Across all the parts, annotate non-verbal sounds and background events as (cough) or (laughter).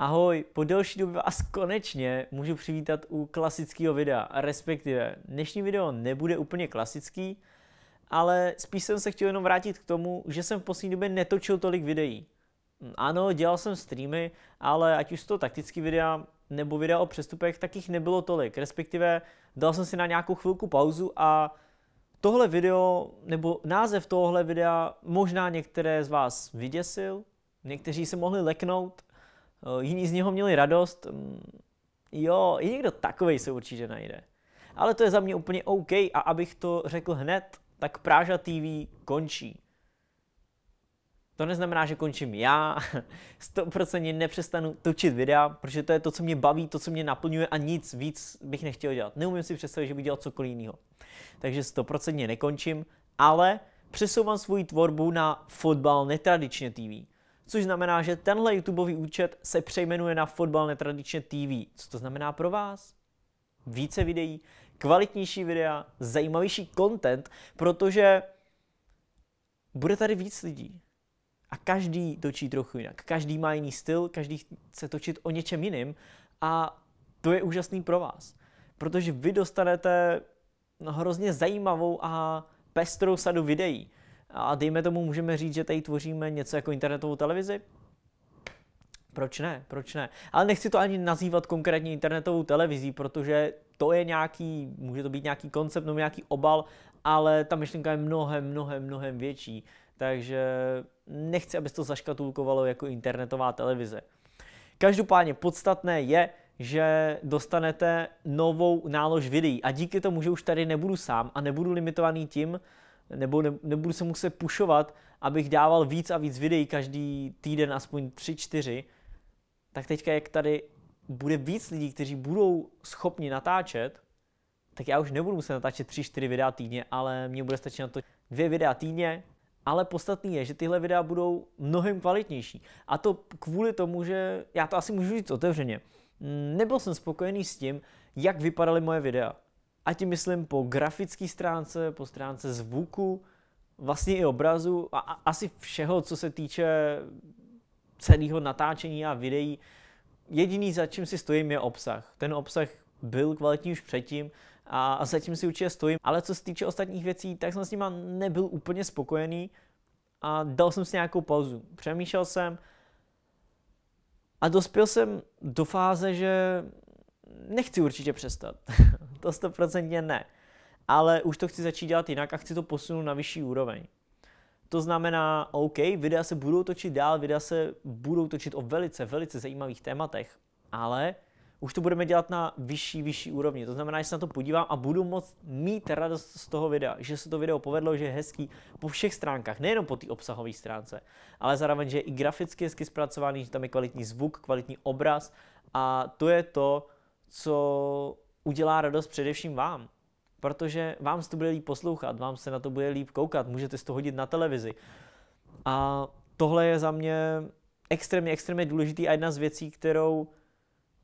Ahoj, po delší době vás konečně můžu přivítat u klasického videa, respektive dnešní video nebude úplně klasický, ale spíš jsem se chtěl jenom vrátit k tomu, že jsem v poslední době netočil tolik videí. Hm, ano, dělal jsem streamy, ale ať už to taktický videa nebo videa o přestupech, tak jich nebylo tolik, respektive dal jsem si na nějakou chvilku pauzu a tohle video, nebo název tohle videa možná některé z vás vyděsil, někteří se mohli leknout, Eh, jiní z něho měli radost. Mm, jo, i někdo takovej se určitě najde. Ale to je za mě úplně OK a abych to řekl hned, tak Práža TV končí. To neznamená, že končím já, 100% (laughs) nepřestanu točit videa, protože to je to, co mě baví, to, co mě naplňuje a nic víc bych nechtěl dělat. Neumím si představit, že bych dělal cokoliv jiného. Takže 100% nekončím, ale přesouvám svoji tvorbu na fotbal netradičně TV což znamená, že tenhle YouTube účet se přejmenuje na Fotbal netradičně TV. Co to znamená pro vás? Více videí, kvalitnější videa, zajímavější content, protože bude tady víc lidí. A každý točí trochu jinak. Každý má jiný styl, každý chce točit o něčem jiným a to je úžasný pro vás. Protože vy dostanete hrozně zajímavou a pestrou sadu videí. A dejme tomu, můžeme říct, že tady tvoříme něco jako internetovou televizi? Proč ne? Proč ne? Ale nechci to ani nazývat konkrétně internetovou televizí, protože to je nějaký, může to být nějaký koncept nebo nějaký obal, ale ta myšlenka je mnohem, mnohem, mnohem větší. Takže nechci, aby se to zaškatulkovalo jako internetová televize. Každopádně podstatné je, že dostanete novou nálož videí a díky tomu, že už tady nebudu sám a nebudu limitovaný tím, nebo ne, nebudu se muset pušovat, abych dával víc a víc videí každý týden, aspoň 3-4, tak teďka, jak tady bude víc lidí, kteří budou schopni natáčet, tak já už nebudu muset natáčet 3-4 videa týdně, ale mě bude stačit na to dvě videa týdně, ale podstatný je, že tyhle videa budou mnohem kvalitnější. A to kvůli tomu, že já to asi můžu říct otevřeně. Nebyl jsem spokojený s tím, jak vypadaly moje videa a tím myslím po grafické stránce, po stránce zvuku, vlastně i obrazu a, a asi všeho, co se týče celého natáčení a videí. Jediný, za čím si stojím, je obsah. Ten obsah byl kvalitní už předtím a, a zatím si určitě stojím, ale co se týče ostatních věcí, tak jsem s nima nebyl úplně spokojený a dal jsem si nějakou pauzu. Přemýšlel jsem a dospěl jsem do fáze, že nechci určitě přestat. (laughs) to stoprocentně ne. Ale už to chci začít dělat jinak a chci to posunout na vyšší úroveň. To znamená, OK, videa se budou točit dál, videa se budou točit o velice, velice zajímavých tématech, ale už to budeme dělat na vyšší, vyšší úrovni. To znamená, že se na to podívám a budu moc mít radost z toho videa, že se to video povedlo, že je hezký po všech stránkách, nejenom po té obsahové stránce, ale zároveň, že je i graficky hezky zpracovaný, že tam je kvalitní zvuk, kvalitní obraz a to je to, co udělá radost především vám. Protože vám se to bude líp poslouchat, vám se na to bude líp koukat, můžete si to hodit na televizi. A tohle je za mě extrémně, extrémně důležitý a jedna z věcí, kterou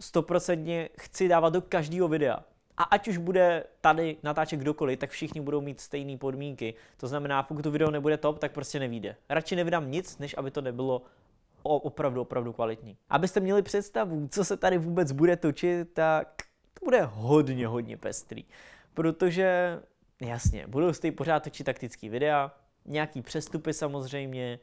stoprocentně chci dávat do každého videa. A ať už bude tady natáčet kdokoliv, tak všichni budou mít stejné podmínky. To znamená, pokud to video nebude top, tak prostě nevíde. Radši nevydám nic, než aby to nebylo opravdu, opravdu kvalitní. Abyste měli představu, co se tady vůbec bude točit, tak to bude hodně, hodně pestrý. Protože, jasně, budou stejně pořád točit taktický videa, nějaký přestupy samozřejmě,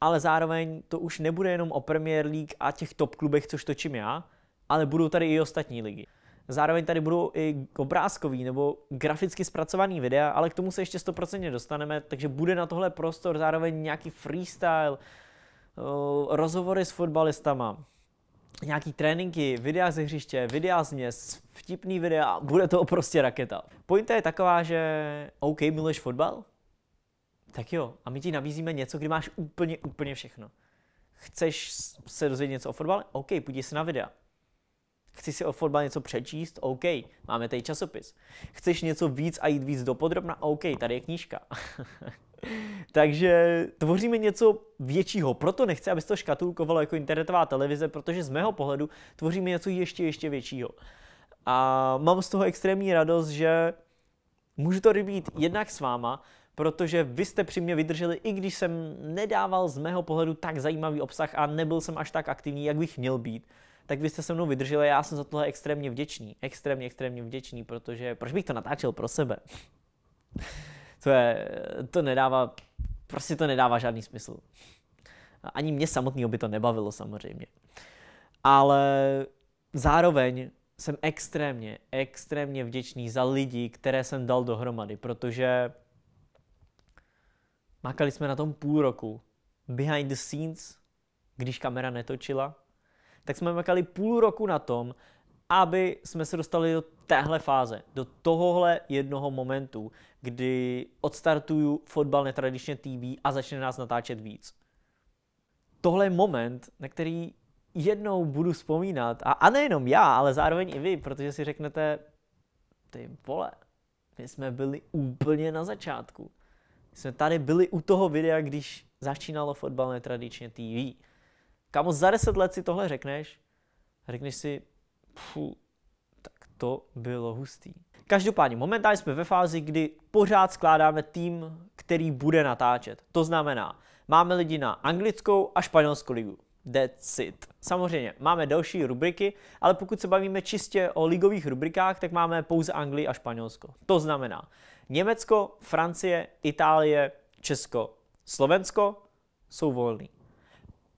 ale zároveň to už nebude jenom o Premier League a těch top klubech, což točím já, ale budou tady i ostatní ligy. Zároveň tady budou i obrázkový nebo graficky zpracovaný videa, ale k tomu se ještě 100% dostaneme, takže bude na tohle prostor zároveň nějaký freestyle, eh, rozhovory s fotbalistama, nějaký tréninky, videa ze hřiště, videa z měst, vtipný videa, bude to prostě raketa. Pointa je taková, že OK, miluješ fotbal? Tak jo, a my ti nabízíme něco, kdy máš úplně, úplně všechno. Chceš se dozvědět něco o fotbale? OK, půjdi se na videa. Chci si o fotbale něco přečíst? OK, máme tady časopis. Chceš něco víc a jít víc do podrobna? OK, tady je knížka. (laughs) Takže tvoříme něco většího. Proto nechci, aby se to škatulkovalo jako internetová televize, protože z mého pohledu tvoříme něco ještě, ještě většího. A mám z toho extrémní radost, že můžu to být jednak s váma, protože vy jste při mě vydrželi, i když jsem nedával z mého pohledu tak zajímavý obsah a nebyl jsem až tak aktivní, jak bych měl být, tak vy jste se mnou vydrželi a já jsem za tohle extrémně vděčný. Extrémně, extrémně vděčný, protože proč bych to natáčel pro sebe? (laughs) to, je, to nedává Prostě to nedává žádný smysl. Ani mě samotného by to nebavilo samozřejmě. Ale zároveň jsem extrémně, extrémně vděčný za lidi, které jsem dal dohromady, protože makali jsme na tom půl roku. Behind the scenes, když kamera netočila, tak jsme makali půl roku na tom, aby jsme se dostali do téhle fáze, do tohohle jednoho momentu, kdy odstartuju fotbal netradičně TV a začne nás natáčet víc. Tohle je moment, na který jednou budu vzpomínat, a, a nejenom já, ale zároveň i vy, protože si řeknete, ty vole, my jsme byli úplně na začátku. My jsme tady byli u toho videa, když začínalo fotbal netradičně TV. Kamo, za deset let si tohle řekneš, řekneš si, Puh, tak to bylo hustý. Každopádně momentálně jsme ve fázi, kdy pořád skládáme tým, který bude natáčet. To znamená, máme lidi na anglickou a španělskou ligu. That's it. Samozřejmě máme další rubriky, ale pokud se bavíme čistě o ligových rubrikách, tak máme pouze Anglii a Španělsko. To znamená Německo, Francie, Itálie, Česko, Slovensko jsou volný.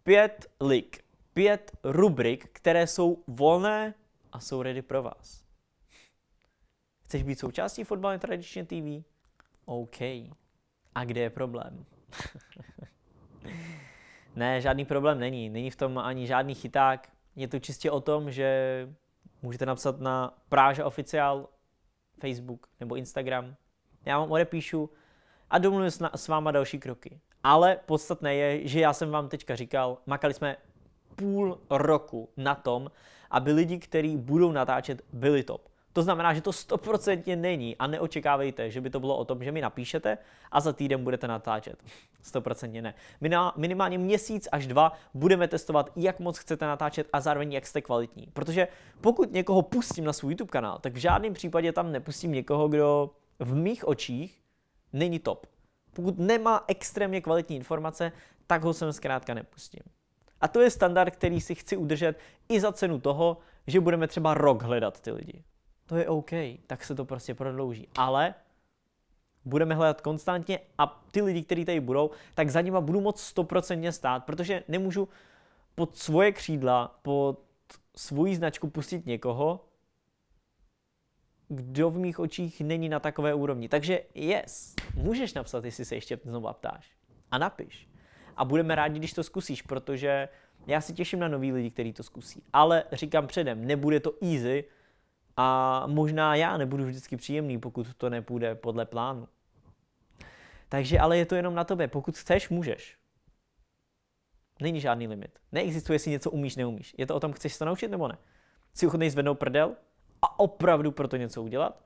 Pět lig, pět rubrik, které jsou volné a jsou ready pro vás. Chceš být součástí Fotbal tradičně TV? OK. A kde je problém? (laughs) ne, žádný problém není. Není v tom ani žádný chyták. Je to čistě o tom, že můžete napsat na Práža oficiál Facebook nebo Instagram. Já vám odepíšu a domluvím s váma další kroky. Ale podstatné je, že já jsem vám teďka říkal, makali jsme půl roku na tom, aby lidi, kteří budou natáčet, byli top. To znamená, že to stoprocentně není a neočekávejte, že by to bylo o tom, že mi napíšete a za týden budete natáčet. Stoprocentně ne. My na minimálně měsíc až dva budeme testovat, jak moc chcete natáčet a zároveň jak jste kvalitní. Protože pokud někoho pustím na svůj YouTube kanál, tak v žádném případě tam nepustím někoho, kdo v mých očích není top. Pokud nemá extrémně kvalitní informace, tak ho sem zkrátka nepustím. A to je standard, který si chci udržet i za cenu toho, že budeme třeba rok hledat ty lidi. To je OK, tak se to prostě prodlouží. Ale budeme hledat konstantně a ty lidi, kteří tady budou, tak za nima budu moc stoprocentně stát, protože nemůžu pod svoje křídla, pod svoji značku pustit někoho, kdo v mých očích není na takové úrovni. Takže yes, můžeš napsat, jestli se ještě znovu ptáš. A napiš a budeme rádi, když to zkusíš, protože já se těším na nový lidi, kteří to zkusí. Ale říkám předem, nebude to easy a možná já nebudu vždycky příjemný, pokud to nepůjde podle plánu. Takže ale je to jenom na tobě. Pokud chceš, můžeš. Není žádný limit. Neexistuje, jestli něco umíš, neumíš. Je to o tom, chceš se naučit nebo ne. Jsi ochotný zvednout prdel a opravdu pro to něco udělat?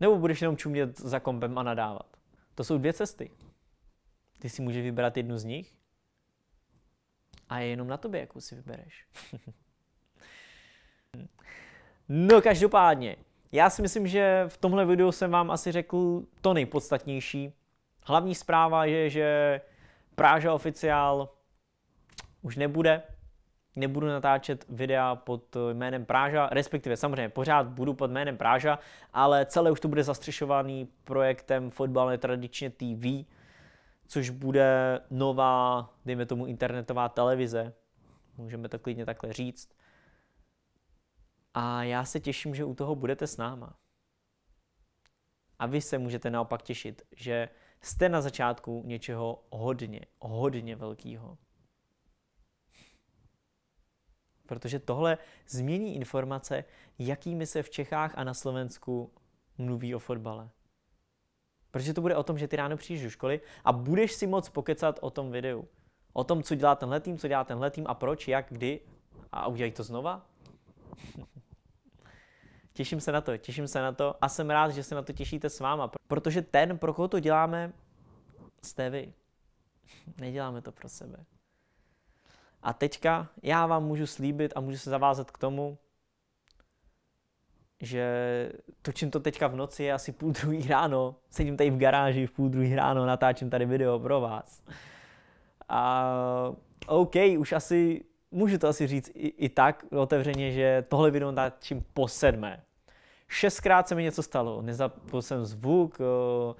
Nebo budeš jenom čumět za kompem a nadávat? To jsou dvě cesty. Ty si můžeš vybrat jednu z nich a je jenom na tobě, jakou si vybereš. (laughs) no každopádně, já si myslím, že v tomhle videu jsem vám asi řekl to nejpodstatnější. Hlavní zpráva je, že Práža oficiál už nebude. Nebudu natáčet videa pod jménem Práža, respektive samozřejmě pořád budu pod jménem Práža, ale celé už to bude zastřešovaný projektem Fotbal tradičně TV, což bude nová, dejme tomu, internetová televize. Můžeme to klidně takhle říct. A já se těším, že u toho budete s náma. A vy se můžete naopak těšit, že jste na začátku něčeho hodně, hodně velkého. Protože tohle změní informace, jakými se v Čechách a na Slovensku mluví o fotbale. Protože to bude o tom, že ty ráno přijdeš do školy a budeš si moc pokecat o tom videu. O tom, co dělá tenhle tým, co dělá tenhle tým a proč, jak, kdy a udělej to znova. (laughs) těším se na to, těším se na to a jsem rád, že se na to těšíte s váma, protože ten, pro koho to děláme, jste vy. (laughs) Neděláme to pro sebe. A teďka já vám můžu slíbit a můžu se zavázat k tomu, že točím to teďka v noci, je asi půl druhý ráno, sedím tady v garáži v půl druhý ráno, natáčím tady video pro vás. A OK, už asi můžu to asi říct i, i tak otevřeně, že tohle video natáčím po sedmé. Šestkrát se mi něco stalo, nezapnul jsem zvuk, eh,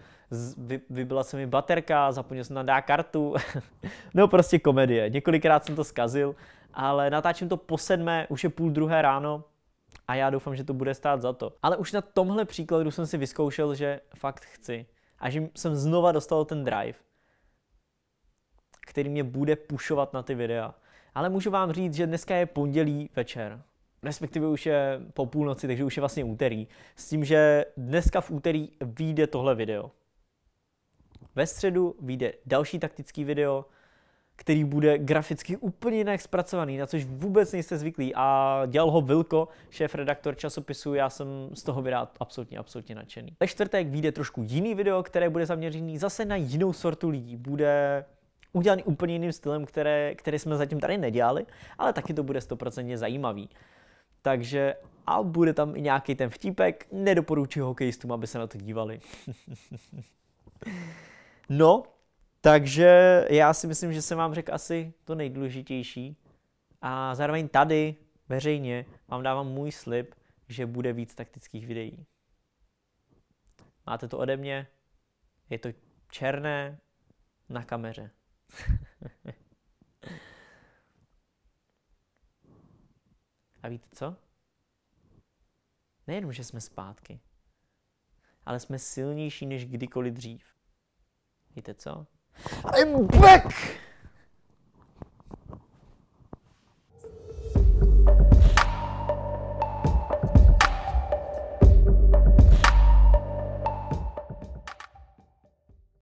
vy, vybyla se mi baterka, zapomněl jsem na dá kartu, (laughs) no prostě komedie. Několikrát jsem to zkazil, ale natáčím to po sedmé, už je půl druhé ráno, a já doufám, že to bude stát za to. Ale už na tomhle příkladu jsem si vyzkoušel, že fakt chci a že jsem znova dostal ten drive, který mě bude pušovat na ty videa. Ale můžu vám říct, že dneska je pondělí večer, respektive už je po půlnoci, takže už je vlastně úterý, s tím, že dneska v úterý vyjde tohle video. Ve středu vyjde další taktický video, který bude graficky úplně jinak zpracovaný, na což vůbec nejste zvyklí. A dělal ho Vilko, šéf redaktor časopisu, já jsem z toho vydá absolutně, absolutně nadšený. Ve čtvrtek vyjde trošku jiný video, které bude zaměřený zase na jinou sortu lidí. Bude udělaný úplně jiným stylem, které, které jsme zatím tady nedělali, ale taky to bude stoprocentně zajímavý. Takže a bude tam i nějaký ten vtípek, nedoporučuji hokejistům, aby se na to dívali. (laughs) no, takže já si myslím, že jsem vám řekl asi to nejdůležitější. A zároveň tady veřejně vám dávám můj slib, že bude víc taktických videí. Máte to ode mě, je to černé na kameře. (laughs) A víte co? Nejenom, že jsme zpátky, ale jsme silnější než kdykoliv dřív. Víte co? I'm back!